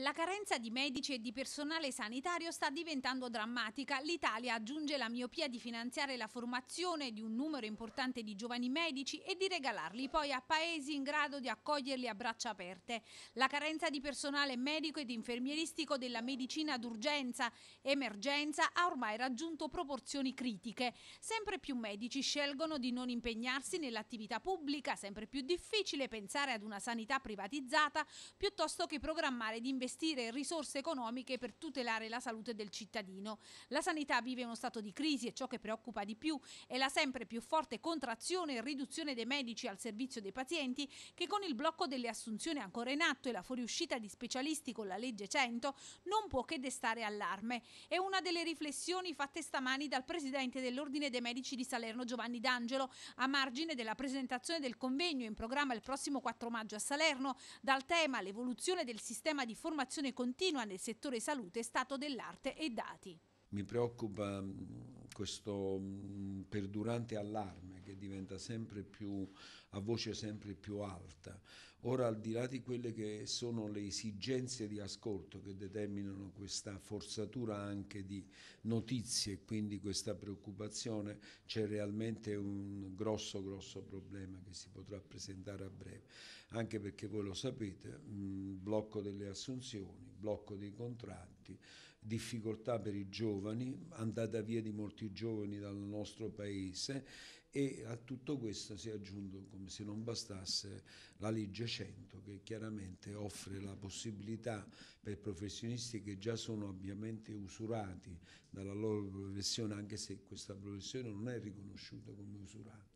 La carenza di medici e di personale sanitario sta diventando drammatica. L'Italia aggiunge la miopia di finanziare la formazione di un numero importante di giovani medici e di regalarli poi a paesi in grado di accoglierli a braccia aperte. La carenza di personale medico ed infermieristico della medicina d'urgenza emergenza ha ormai raggiunto proporzioni critiche. Sempre più medici scelgono di non impegnarsi nell'attività pubblica, sempre più difficile pensare ad una sanità privatizzata piuttosto che programmare di investimenti investire risorse economiche per tutelare la salute del cittadino. La sanità vive uno stato di crisi e ciò che preoccupa di più è la sempre più forte contrazione e riduzione dei medici al servizio dei pazienti che con il blocco delle assunzioni ancora in atto e la fuoriuscita di specialisti con la legge 100 non può che destare allarme. È una delle riflessioni fatte stamani dal presidente dell'Ordine dei Medici di Salerno Giovanni D'Angelo a margine della presentazione del convegno in programma il prossimo 4 maggio a Salerno dal tema l'evoluzione del sistema di formazione formazione continua nel settore salute, stato dell'arte e dati. Mi preoccupa mm, questo mm, perdurante allarme che diventa sempre più, a voce sempre più alta. Ora, al di là di quelle che sono le esigenze di ascolto che determinano questa forzatura anche di notizie e quindi questa preoccupazione, c'è realmente un grosso, grosso problema che si potrà presentare a breve, anche perché voi lo sapete, mh, blocco delle assunzioni blocco dei contratti, difficoltà per i giovani, andata via di molti giovani dal nostro paese e a tutto questo si è aggiunto, come se non bastasse, la legge 100 che chiaramente offre la possibilità per professionisti che già sono ovviamente usurati dalla loro professione, anche se questa professione non è riconosciuta come usurata.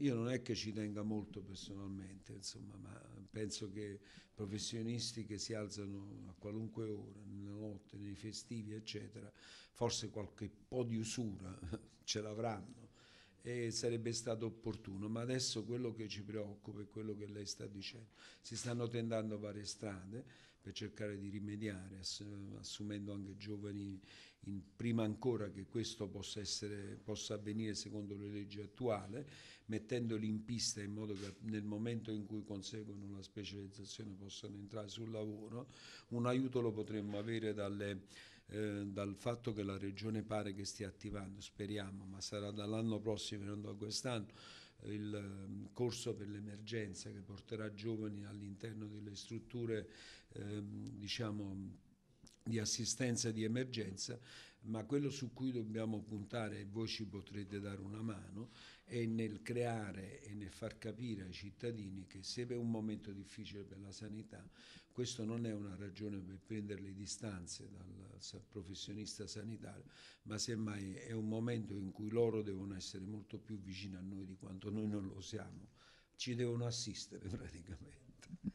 Io non è che ci tenga molto personalmente, insomma, ma penso che professionisti che si alzano a qualunque ora, nella notte, nei festivi, eccetera, forse qualche po' di usura ce l'avranno, e sarebbe stato opportuno, ma adesso quello che ci preoccupa è quello che lei sta dicendo. Si stanno tentando varie strade per cercare di rimediare, assumendo anche giovani in, prima ancora che questo possa, essere, possa, avvenire secondo le leggi attuali, mettendoli in pista in modo che nel momento in cui conseguono la specializzazione possano entrare sul lavoro. Un aiuto lo potremmo avere dalle eh, dal fatto che la Regione pare che stia attivando, speriamo, ma sarà dall'anno prossimo, non da quest'anno, il ehm, corso per l'emergenza che porterà giovani all'interno delle strutture ehm, diciamo, di assistenza di emergenza, ma quello su cui dobbiamo puntare, e voi ci potrete dare una mano, è nel creare e nel far capire ai cittadini che se è un momento difficile per la sanità, questo non è una ragione per prendere le distanze dal professionista sanitario, ma semmai è un momento in cui loro devono essere molto più vicini a noi di quanto noi non lo siamo, ci devono assistere praticamente.